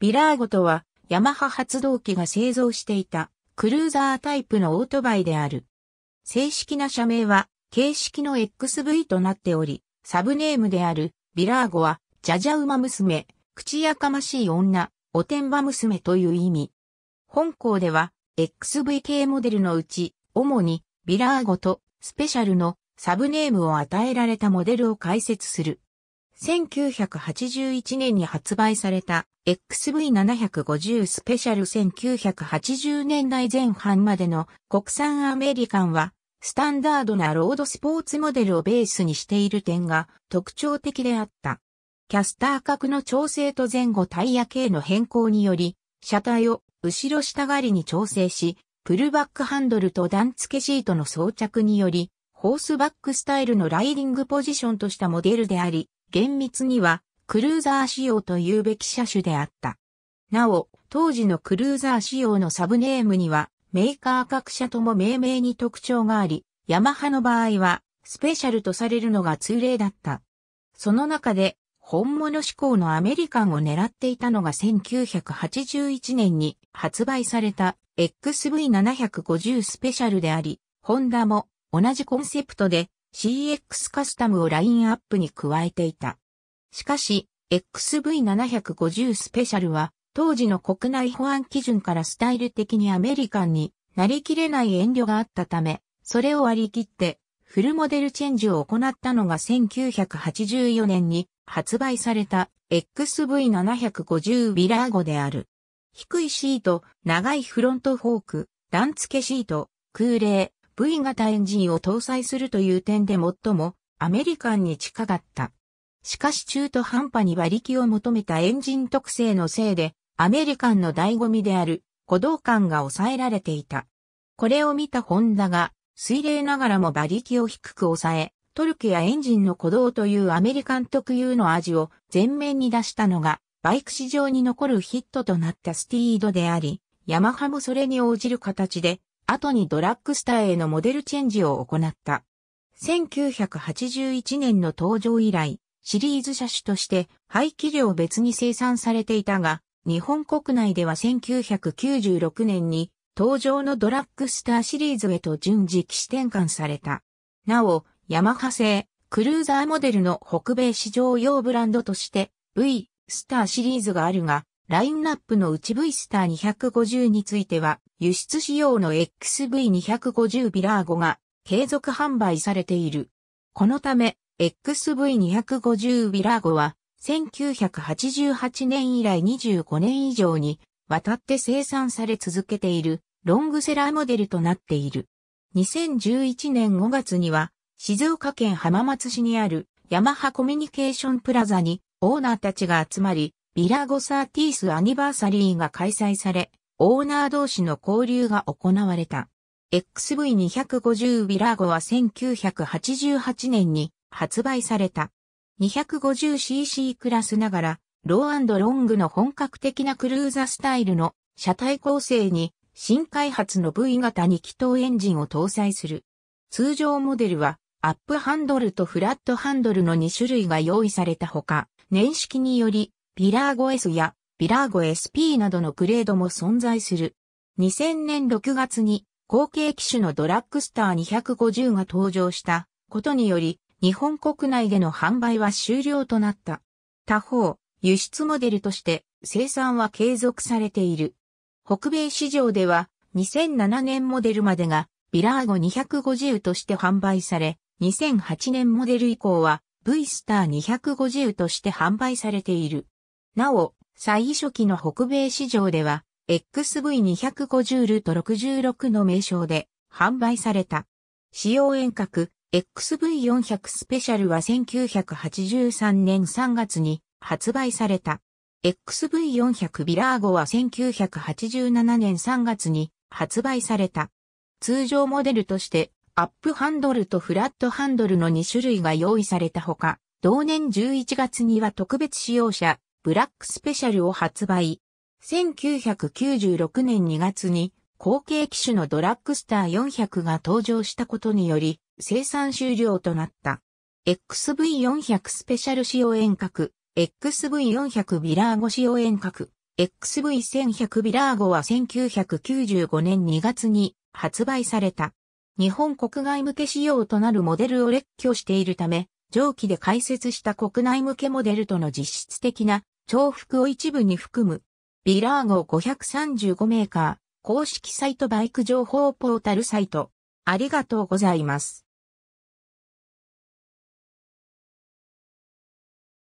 ビラーゴとは、ヤマハ発動機が製造していた、クルーザータイプのオートバイである。正式な社名は、形式の XV となっており、サブネームである、ビラーゴは、ジャジャウマ娘、口やかましい女、おてんば娘という意味。本校では、XV 系モデルのうち、主に、ビラーゴと、スペシャルの、サブネームを与えられたモデルを解説する。1981年に発売された XV750 スペシャル1980年代前半までの国産アメリカンはスタンダードなロードスポーツモデルをベースにしている点が特徴的であった。キャスター角の調整と前後タイヤ系の変更により、車体を後ろ下がりに調整し、プルバックハンドルと段付けシートの装着により、ホースバックスタイルのライディングポジションとしたモデルであり、厳密にはクルーザー仕様と言うべき車種であった。なお、当時のクルーザー仕様のサブネームにはメーカー各社とも命名に特徴があり、ヤマハの場合はスペシャルとされるのが通例だった。その中で本物志向のアメリカンを狙っていたのが1981年に発売された XV750 スペシャルであり、ホンダも同じコンセプトで CX カスタムをラインアップに加えていた。しかし、XV750 スペシャルは、当時の国内保安基準からスタイル的にアメリカンになりきれない遠慮があったため、それを割り切って、フルモデルチェンジを行ったのが1984年に発売された XV750 ビラーゴである。低いシート、長いフロントフォーク、段付けシート、空冷、V 型エンジンを搭載するという点で最もアメリカンに近かった。しかし中途半端に馬力を求めたエンジン特性のせいで、アメリカンの醍醐味である鼓動感が抑えられていた。これを見たホンダが、水冷ながらも馬力を低く抑え、トルクやエンジンの鼓動というアメリカン特有の味を前面に出したのが、バイク市場に残るヒットとなったスティードであり、ヤマハもそれに応じる形で後にドラッグスターへのモデルチェンジを行った。1981年の登場以来、シリーズ車種として排気量別に生産されていたが、日本国内では1996年に登場のドラッグスターシリーズへと順次起死転換された。なお、ヤマハ製、クルーザーモデルの北米市場用ブランドとして V スターシリーズがあるが、ラインナップのうち V スター250については輸出仕様の XV250 ビラーゴが継続販売されている。このため、XV250 ビラーゴは、1988年以来25年以上にわたって生産され続けているロングセラーモデルとなっている。2011年5月には静岡県浜松市にあるヤマハコミュニケーションプラザにオーナーたちが集まりビラゴサーティースアニバーサリーが開催されオーナー同士の交流が行われた。XV250 ィラーゴは1988年に発売された。250cc クラスながら、ローロングの本格的なクルーザスタイルの車体構成に新開発の V 型2気筒エンジンを搭載する。通常モデルはアップハンドルとフラットハンドルの2種類が用意されたほか、年式によりビラーゴ S やビラーゴ SP などのグレードも存在する。2000年6月に後継機種のドラッグスター250が登場したことにより、日本国内での販売は終了となった。他方、輸出モデルとして生産は継続されている。北米市場では2007年モデルまでがビラーゴ250として販売され、2008年モデル以降は V スター250として販売されている。なお、最初期の北米市場では、XV250 ルート66の名称で販売された。使用遠隔 XV400 スペシャルは1983年3月に発売された。XV400 ビラーゴは1987年3月に発売された。通常モデルとしてアップハンドルとフラットハンドルの2種類が用意されたほか、同年11月には特別使用者ブラックスペシャルを発売。1996年2月に後継機種のドラッグスター400が登場したことにより生産終了となった。XV400 スペシャル使用遠隔、XV400 ビラーゴ使用遠隔、XV1100 ビラーゴは1995年2月に発売された。日本国外向け仕様となるモデルを列挙しているため、上記で解説した国内向けモデルとの実質的な重複を一部に含む、ビラー号535メーカー、公式サイトバイク情報ポータルサイト。ありがとうございます。